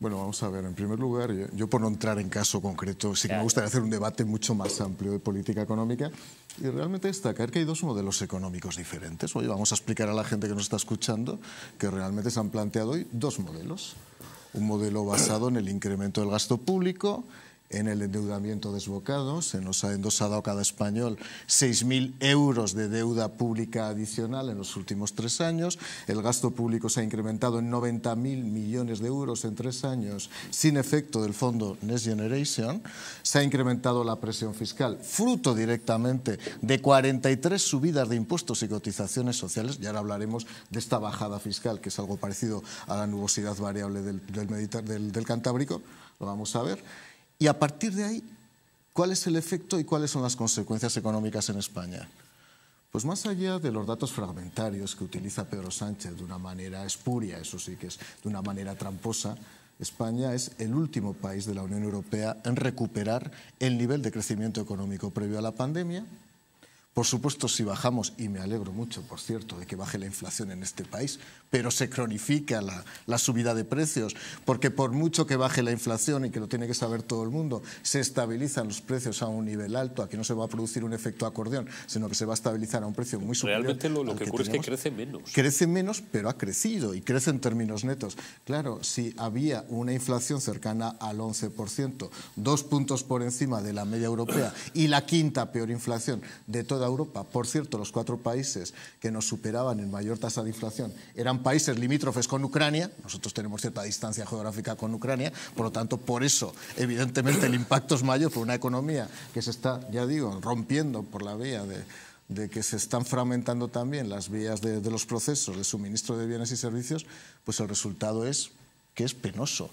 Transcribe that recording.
Bueno, vamos a ver, en primer lugar, yo, por no entrar en caso concreto, sí que me gustaría hacer un debate mucho más amplio de política económica y realmente destacar que hay dos modelos económicos diferentes. Hoy vamos a explicar a la gente que nos está escuchando que realmente se han planteado hoy dos modelos. Un modelo basado en el incremento del gasto público en el endeudamiento desbocado. Se nos ha endosado a cada español 6.000 euros de deuda pública adicional en los últimos tres años. El gasto público se ha incrementado en 90.000 millones de euros en tres años sin efecto del fondo Next Generation. Se ha incrementado la presión fiscal, fruto directamente de 43 subidas de impuestos y cotizaciones sociales. Y ahora hablaremos de esta bajada fiscal, que es algo parecido a la nubosidad variable del, del, del Cantábrico. Lo vamos a ver y a partir de ahí, ¿cuál es el efecto y cuáles son las consecuencias económicas en España? Pues más allá de los datos fragmentarios que utiliza Pedro Sánchez de una manera espuria, eso sí que es de una manera tramposa, España es el último país de la Unión Europea en recuperar el nivel de crecimiento económico previo a la pandemia, por supuesto, si bajamos, y me alegro mucho, por cierto, de que baje la inflación en este país, pero se cronifica la, subida de precios, porque por mucho que baje la inflación, y que lo tiene que saber todo el mundo, se estabilizan los precios a un nivel alto, aquí no se va a producir un efecto acordeón, sino que se va a estabilizar a un precio muy superior. Realmente lo, que, ocurre es que crece menos. Crece menos, pero ha crecido, y crece en términos netos. Claro, si había una inflación cercana al 11%, dos puntos por encima de la media europea, y la quinta peor inflación de toda Europa. Por cierto, los cuatro países que nos superaban en mayor tasa de inflación eran países limítrofes con Ucrania. Nosotros tenemos cierta distancia geográfica con Ucrania, por lo tanto, por eso, evidentemente, el impacto es mayor por una economía que se está, ya digo, rompiendo por la vía de, que se están fragmentando también las vías de los procesos de suministro de bienes y servicios, pues el resultado es que es penoso,